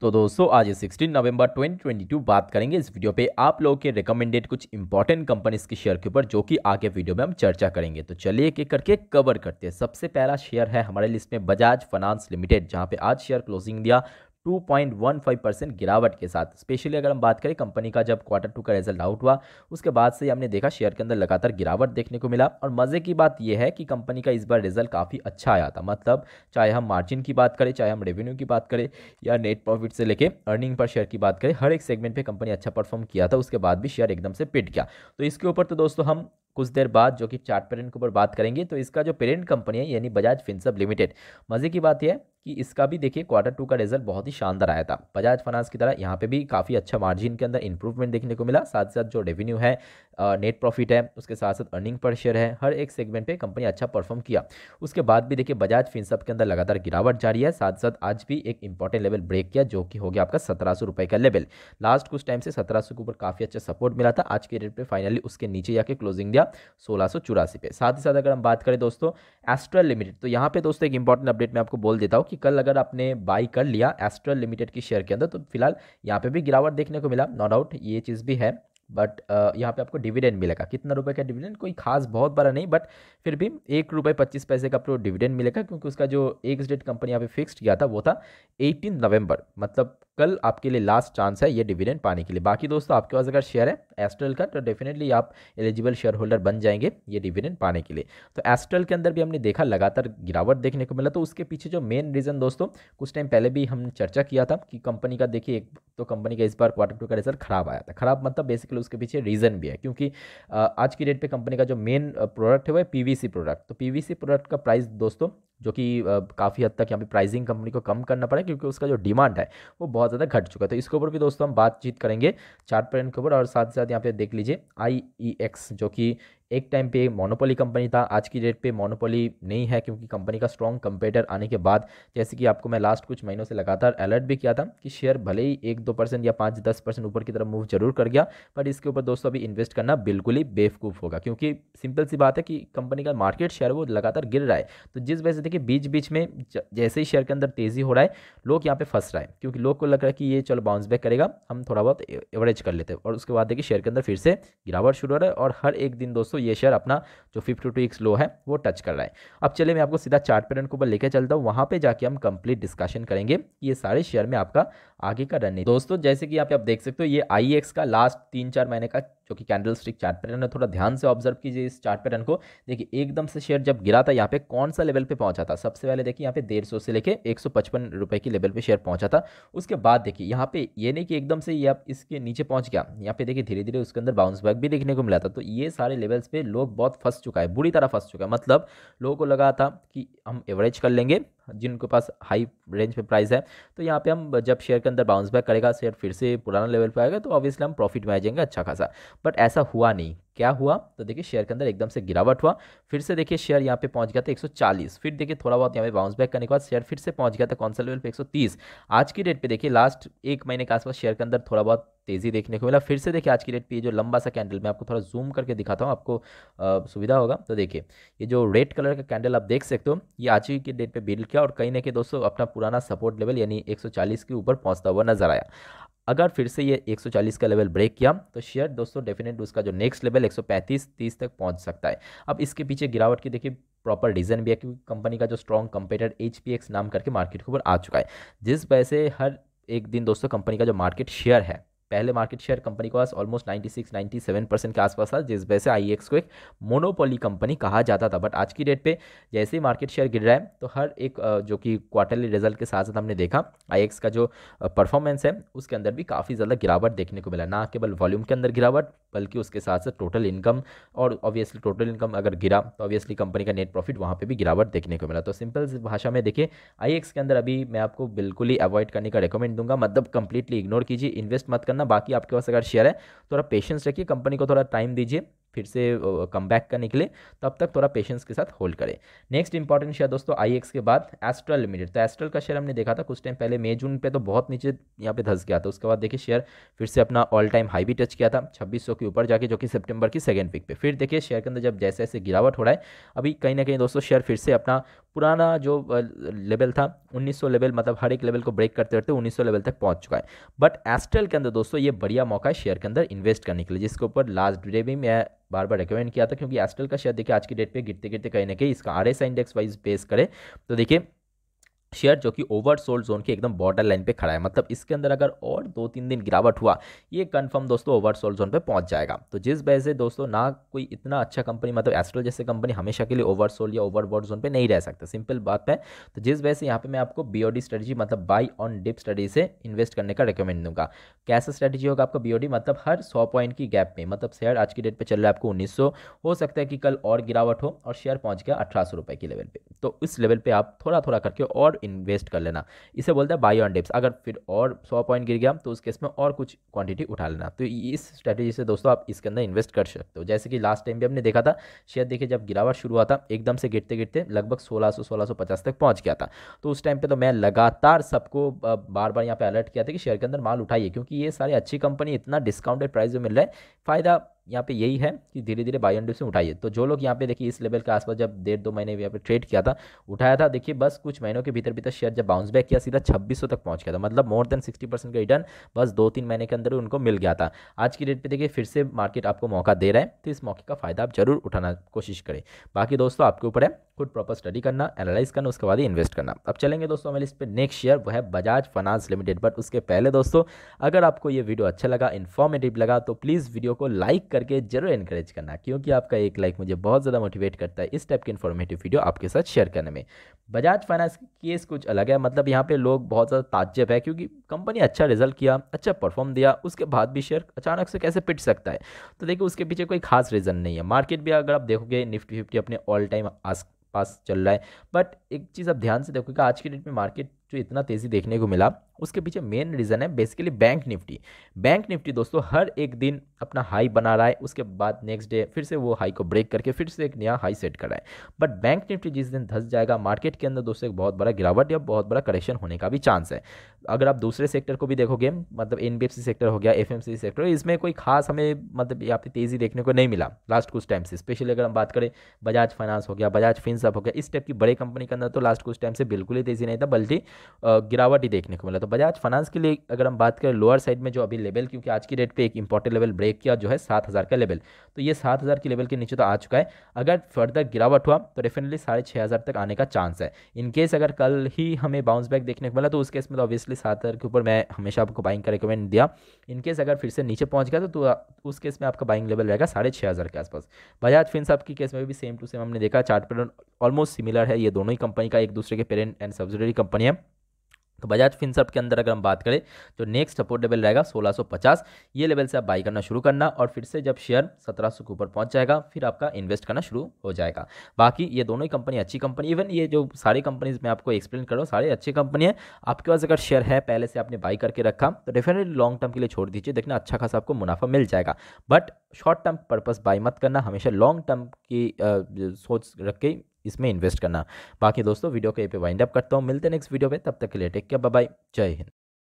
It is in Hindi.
तो दोस्तों आज 16 नवंबर 2022 बात करेंगे इस वीडियो पे आप लोगों के रिकमेंडेड कुछ इंपॉर्टेंट कंपनीज के शेयर के ऊपर जो कि आगे वीडियो में हम चर्चा करेंगे तो चलिए एक एक करके कवर करते हैं सबसे पहला शेयर है हमारे लिस्ट में बजाज फाइनेंस लिमिटेड जहां पे आज शेयर क्लोजिंग दिया 2.15 परसेंट गिरावट के साथ स्पेशली अगर हम बात करें कंपनी का जब क्वार्टर टू का रिजल्ट आउट हुआ उसके बाद से हमने देखा शेयर के अंदर लगातार गिरावट देखने को मिला और मज़े की बात यह है कि कंपनी का इस बार रिजल्ट काफ़ी अच्छा आया था मतलब चाहे हम मार्जिन की बात करें चाहे हम रेवेन्यू की बात करें या नेट प्रॉफिट से लेकर अर्निंग पर शेयर की बात करें हर एक सेगमेंट पर कंपनी अच्छा परफॉर्म किया था उसके बाद भी शेयर एकदम से पिट गया तो इसके ऊपर तो दोस्तों हम कुछ देर बाद जो कि चार्ट पेरेंट के ऊपर बात करेंगे तो इसका जो पेरेंट कंपनी है यानी बजाज फिनसब लिमिटेड मज़े की बात यह कि इसका भी देखिए क्वार्टर टू का रिजल्ट बहुत ही शानदार आया था बजाज फाइनेंस की तरह यहाँ पे भी काफ़ी अच्छा मार्जिन के अंदर इंप्रूवमेंट देखने को मिला साथ साथ जो रेवेन्यू है नेट प्रॉफिट है उसके साथ साथ अर्निंग पर शेयर है हर एक सेगमेंट पे कंपनी अच्छा परफॉर्म किया उसके बाद भी देखिए बजाज फिनसअप के अंदर लगातार गिरावट जारी है साथ साथ आज भी एक इंपॉर्टेंट लेवल ब्रेक किया जो कि हो गया आपका सत्रह का लेवल लास्ट कुछ टाइम से सत्रह के ऊपर काफ़ी अच्छा सपोर्ट मिला था आज के डेट पर फाइनली उसके नीचे जाके क्लोजिंग दिया सोलह पे साथ ही साथ अगर हम बात करें दोस्तों एस्ट्रल लिमिटेड तो यहाँ पर दोस्तों एक इंपॉर्टेंट अपडेट मैं आपको बोल देता हूँ कि कल अगर आपने बाई कर लिया एस्ट्रल लिमिटेड की शेयर के अंदर तो फिलहाल यहाँ पे भी गिरावट देखने को मिला नो डाउट ये चीज़ भी है बट यहाँ पे आपको डिविडेंड मिलेगा कितना रुपए का डिविडेंड कोई खास बहुत बड़ा नहीं बट फिर भी एक रुपये पच्चीस पैसे का आपको डिविडेंड मिलेगा क्योंकि उसका जो एक्स डेट कंपनी यहाँ पे फिक्स्ड किया था वो था एटीन नवंबर मतलब कल आपके लिए लास्ट चांस है ये डिविडेंड पाने के लिए बाकी दोस्तों आपके पास अगर शेयर है एस्ट्रल का तो डेफिनेटली आप एलिजिबल शेयर होल्डर बन जाएंगे ये डिविडेंड पाने के लिए तो एस्ट्रल के अंदर भी हमने देखा लगातार गिरावट देखने को मिला तो उसके पीछे जो मेन रीज़न दोस्तों कुछ टाइम पहले भी हमने चर्चा किया था कि कंपनी का देखिए एक तो कंपनी का इस बार क्वार्टर टू का रिजल्ट खराब आया था खराब मतलब बेसिकली उसके पीछे रीज़न भी है क्योंकि आज की डेट पर कंपनी का जो मेन प्रोडक्ट है वह पी प्रोडक्ट तो पी प्रोडक्ट का प्राइस दोस्तों जो कि काफ़ी हद तक यहाँ पे प्राइसिंग कंपनी को कम करना पड़ा क्योंकि उसका जो डिमांड है वो बहुत ज़्यादा घट चुका है तो इसके ऊपर भी दोस्तों हम बातचीत करेंगे चार्ट पैटर्न के ऊपर और साथ ही साथ यहाँ पे देख लीजिए आई ई एक्स जो कि एक टाइम पे मोनोपोली कंपनी था आज की डेट पे मोनोपोली नहीं है क्योंकि कंपनी का स्ट्रॉन्ग कंपेटर आने के बाद जैसे कि आपको मैं लास्ट कुछ महीनों से लगातार अलर्ट भी किया था कि शेयर भले ही एक दो परसेंट या पाँच दस परसेंट ऊपर की तरफ मूव जरूर कर गया पर इसके ऊपर दोस्तों अभी इन्वेस्ट करना बिल्कुल ही बेवकूफ़ होगा क्योंकि सिंपल सी बात है कि कंपनी का मार्केट शेयर वो लगातार गिर रहा है तो जिस वजह से देखिए बीच बीच में जैसे ही शेयर के अंदर तेज़ी हो रहा है लोग यहाँ पर फंस रहा है क्योंकि लोग को लग रहा है कि ये चलो बाउंस बैक करेगा हम थोड़ा बहुत एवरेज कर लेते हैं और उसके बाद देखिए शेयर के अंदर फिर से गिरावट शुरू हो रहा है और हर एक दिन दोस्तों दोस्तों ये शेयर अपना जो फिफ्टी टू लो है वो टच कर रहा है अब चले मैं आपको सीधा चार्ट पैटर्न के ऊपर लेकर चलता हूँ वहाँ पे जाके हम कंप्लीट डिस्कशन करेंगे ये सारे शेयर में आपका आगे का रन दोस्तों जैसे कि आप देख सकते हो ये आई का लास्ट तीन चार महीने का क्योंकि कैंडल स्टिक चार्ट पैटर्न है थोड़ा ध्यान से ऑब्जर्व कीजिए इस चार्ट पैटर्न को देखिए एकदम से शेयर जब गिरा था यहाँ पे कौन सा लेवल पे पहुंचा था सबसे पहले देखिए यहाँ पे डेढ़ सौ से लेके एक सौ पचपन रुपये की लेवल पे शेयर पहुंचा था उसके बाद देखिए यहाँ पे ये नहीं कि एकदम से ये आप इसके नीचे पहुँच गया यहाँ पे देखिए धीरे धीरे उसके अंदर बाउंस बैक भी देखने को मिला था तो ये सारे लेवल्स पर लोग बहुत फंस चुका है बुरी तरह फंस चुका है मतलब लोगों को लगा था कि हम एवरेज कर लेंगे जिनके पास हाई रेंज पे प्राइस है तो यहाँ पे हम जब शेयर के अंदर बाउंस बैक करेगा शेयर फिर से पुराना लेवल पर आएगा तो ऑब्वियसली हम प्रॉफिट में आ जाएंगे अच्छा खासा बट ऐसा हुआ नहीं क्या हुआ तो देखिए शेयर के अंदर एकदम से गिरावट हुआ फिर से देखिए शेयर यहाँ पे पहुंच गया था 140 फिर देखिए थोड़ा बहुत यहाँ पे बाउंस बैक करने के बाद शेयर फिर से पहुंच गया था कौन सा लेवल पे 130 आज की डेट पे देखिए लास्ट एक महीने के आसपास शेयर के अंदर थोड़ा बहुत तेज़ी देखने को मिला फिर से देखिए आज की डेट पर जो लंबा सा कैंडल मैं आपको थोड़ा जूम करके दिखाता हूँ आपको सुविधा होगा तो देखिए ये जो रेड कलर का कैंडल आप देख सकते हो ये आज ही की डेट पे बिल्ड किया और कहीं ना कहीं दोस्तों अपना पुराना सपोर्ट लेवल यानी चालीस के ऊपर पहुँचता हुआ नजर आया अगर फिर से ये 140 का लेवल ब्रेक किया तो शेयर दोस्तों डेफिनेट उसका जो नेक्स्ट लेवल 135 30 तक पहुंच सकता है अब इसके पीछे गिरावट की देखिए प्रॉपर रीज़न भी है क्योंकि कंपनी का जो स्ट्रॉन्ग कंपेटर एच नाम करके मार्केट के ऊपर आ चुका है जिस वजह से हर एक दिन दोस्तों कंपनी का जो मार्केट शेयर है पहले मार्केट शेयर कंपनी के पास ऑलमोस्ट 96 97 परसेंट के आसपास था जिस वजह से आई e को एक मोनोपोली कंपनी कहा जाता था बट आज की डेट पे जैसे ही मार्केट शेयर गिर रहा है तो हर एक जो कि क्वार्टरली रिजल्ट के साथ साथ हमने देखा आई e का जो परफॉर्मेंस है उसके अंदर भी काफ़ी ज़्यादा गिरावट देखने को मिला ना केवल वॉल्यूम के अंदर गिरावट बल्कि उसके साथ साथ टोटल इनकम और ऑब्वियसली टोटल इनकम अगर गिरा तो ऑब्वियसली कंपनी का नेट प्रॉफिट वहाँ पर भी गिरावट देखने को मिला तो सिंपल भाषा में देखिए आई e के अंदर अभी मैं आपको बिल्कुल ही अवॉइड करने का रिकमेंड दूंगा मतलब कंप्लीटली इग्नोर कीजिए इन्वेस्ट मत करना करना बाकी आपके पास अगर शेयर है तो थोड़ा पेशेंस रखिए कंपनी को थोड़ा टाइम दीजिए फिर से कम बैक का निकले तब तक थोड़ा पेशेंस के साथ होल्ड करें नेक्स्ट इंपॉर्टेंट शेयर दोस्तों आई के बाद एस्ट्रल लिमिटेड तो एस्ट्रल का शेयर हमने देखा था कुछ टाइम पहले मई जून पे तो बहुत नीचे यहाँ पे धस गया था उसके बाद देखिए शेयर फिर से अपना ऑल टाइम हाई भी टच किया था छब्बीस के ऊपर जाके जो कि सेप्टेम्बर की सेकेंड पिक पर फिर देखिए शेयर के अंदर जब जैसे जैसे गिरावट हो रहा है अभी कहीं ना कहीं दोस्तों शेयर फिर से अपना पुराना जो लेवल था 1900 लेवल मतलब हर एक लेवल को ब्रेक करते करते 1900 लेवल तक पहुंच चुका है बट एस्ट्रल के अंदर दोस्तों ये बढ़िया मौका है शेयर के अंदर इन्वेस्ट करने के लिए जिसके ऊपर लास्ट डे भी मैं बार बार रिकमेंड किया था क्योंकि एस्टल का शेयर देखिए आज की डेट पर गिरते गिरते कहीं ना कहीं इसका R S index wise base करें तो देखिए शेयर जो कि ओवर सोल्ड जोन के एकदम बॉर्डर लाइन पे खड़ा है मतलब इसके अंदर अगर और दो तीन दिन गिरावट हुआ ये कंफर्म दोस्तों ओवर सोल्ड जोन पे पहुंच जाएगा तो जिस वजह से दोस्तों ना कोई इतना अच्छा कंपनी मतलब एस्ट्रो जैसे कंपनी हमेशा के लिए ओवर सोल्ड या ओवरबॉड जोन पे नहीं रह सकता सिंपल बात है तो जिस वजह से यहाँ पर मैं आपको बी स्ट्रेटजी मतलब बाई ऑन डिप स्टडी से इन्वेस्ट करने का रिकमेंड दूंगा कैसा स्ट्रेटजी होगा आपका बी मतलब हर सौ पॉइंट की गैप में मतलब शेयर आज की डेट पर चल रहा है आपको उन्नीस हो सकता है कि कल और गिरावट हो और शेयर पहुँच गया अठारह सौ के लेवल पर तो इस लेवल पर आप थोड़ा थोड़ा करके और इन्वेस्ट कर लेना इसे बोलते हैं बाई ऑन डिप्स अगर फिर और सौ पॉइंट गिर गया तो उस केस में और कुछ क्वांटिटी उठा लेना तो इस स्ट्रैटेजी से दोस्तों आप इसके अंदर इन्वेस्ट कर सकते हो जैसे कि लास्ट टाइम भी हमने देखा था शेयर देखिए जब गिरावट शुरू हुआ था एकदम से गिरते गिरते लगभग सोलह सौ सोलह सौ पचास तक पहुंच गया था तो उस टाइम पर तो मैं लगातार सबको बार बार यहाँ पे अलर्ट किया था कि शेयर के अंदर माल उठाइए क्योंकि ये सारी अच्छी कंपनी इतना डिस्काउंटेड प्राइस में मिल रहा है फ़ायदा यहाँ पे यही है कि धीरे धीरे बाई एंड से उठाइए तो जो लोग यहाँ पे देखिए इस लेवल के आसपास जब डेढ़ दो महीने यहाँ पे ट्रेड किया था उठाया था देखिए बस कुछ महीनों के भीतर भीतर शेयर जब बाउंस बैक किया सीधा छब्बीस तक पहुँच गया था मतलब मोर देन सिक्सटी परसेंट का रिटर्न बस दो तीन महीने के अंदर उनको मिल गया था आज की डेट पर देखिए फिर से मार्केट आपको मौका दे रहा है तो इस मौके का फ़ायदा आप जरूर उठाना कोशिश करें बाकी दोस्तों आपके ऊपर है खुद प्रॉपर स्टडी करना एनालाइज करना उसके बाद ही इन्वेस्ट करना अब चलेंगे दोस्तों हमारे इस पर नेक्स्ट शेयर वह है बजाज फाइनेंस लिमिटेड बट उसके पहले दोस्तों अगर आपको ये वीडियो अच्छा लगा इन्फॉर्मेटिव लगा तो प्लीज़ वीडियो को लाइक करके जरूर इंकरेज करना क्योंकि आपका एक लाइक मुझे बहुत ज़्यादा मोटिवेट करता है इस टाइप की इन्फॉर्मेटिव वीडियो आपके साथ शेयर करने में बजाज फाइनेंस केस कुछ अलग है मतलब यहाँ पे लोग बहुत ज़्यादा ताज्जब है क्योंकि कंपनी अच्छा रिजल्ट किया अच्छा परफॉर्म दिया उसके बाद भी शेयर अचानक से कैसे पिट सकता है तो देखिए उसके पीछे कोई खास रीज़न नहीं है मार्केट भी अगर आप देखोगे निफ्टी फिफ्टी अपने ऑल टाइम आस पास चल रहा है बट एक चीज़ आप ध्यान से देखो कि आज की डेट में मार्केट जो इतना तेज़ी देखने को मिला उसके पीछे मेन रीज़न है basically bank Nifty bank Nifty दोस्तों हर एक दिन अपना हाई बना रहा है उसके बाद नेक्स्ट डे फिर से वो हाई को ब्रेक करके फिर से एक नया हाई सेट कर रहा है बट बैंक निफ्टी जिस दिन धस जाएगा मार्केट के अंदर दोस्तों एक बहुत बड़ा गिरावट या बहुत बड़ा करेक्शन होने का भी चांस है अगर आप दूसरे सेक्टर को भी देखोगे मतलब एन सेक्टर हो गया एफ सेक्टर इसमें कोई खास हमें मतलब यहाँ पे तेज़ी देखने को नहीं मिला लास्ट कुछ टाइम से स्पेशली अगर हम बात करें बजाज फाइनेंस हो गया बजाज फिनसअप हो गया इस टाइप की बड़े कंपनी के अंदर तो लास्ट कुछ टाइम से बिल्कुल ही तेज़ी नहीं था बल्कि गिरावट ही देखने को मिला तो बजाज फाइनेंस के लिए अगर हम बात करें लोअर साइड में जो अभी लेवल क्योंकि आज की डेट पे एक इंपॉर्टेंट लेवल ब्रेक किया जो है सात हज़ार का लेवल तो ये सात हज़ार के लेवल के नीचे तो आ चुका है अगर फर्दर गिरावट हुआ तो डेफिनेटली साढ़े छः हज़ार तक आने का चांस है इनकेस अगर कल ही हमें बाउंस बैक देखने को मिला तो उस केस में तो ऑब्वियसली सात हज़ार के ऊपर मैं हमेशा आपको बाइंग का रिकमेंड दिया इनकेस अगर फिर से नीचे पहुँच गया तो, तो उस केस में आपका बाइंग लेवल रहेगा साढ़े छः हज़ार के आसपास बजाज फिन की केस में भी सेम टू सेम हमने देखा चार्ट पैटर्न ऑलमोस्ट सिमिलर है ये दोनों ही कंपनी का एक दूसरे के पेरेंट एंड सब्सिडरी कंपनी है तो बजाज फिनसर्प के अंदर अगर हम बात करें तो नेक्स्ट सपोर्ट लेवल रहेगा 1650 ये लेवल से आप बाई करना शुरू करना और फिर से जब शेयर 1700 के ऊपर पहुंच जाएगा फिर आपका इन्वेस्ट करना शुरू हो जाएगा बाकी ये दोनों ही कंपनी अच्छी कंपनी इवन ये जो सारी कंपनीज मैं आपको एक्सप्लेन कर रहा हूँ सारी अच्छी कंपनी है आपके पास अगर शेयर है पहले से आपने बाई करके रखा तो डेफिनेटली लॉन्ग टर्म के लिए छोड़ दीजिए देखना अच्छा खासा आपको मुनाफा मिल जाएगा but short term purpose buy मत करना हमेशा लॉन्ग टर्म की सोच रख के इसमें इन्वेस्ट करना बाकी दोस्तों वीडियो को ये पे वाइंड अप करता हूँ मिलते हैं नेक्स्ट वीडियो पे तब तक के लिए टेक केयर बाय जय हिंद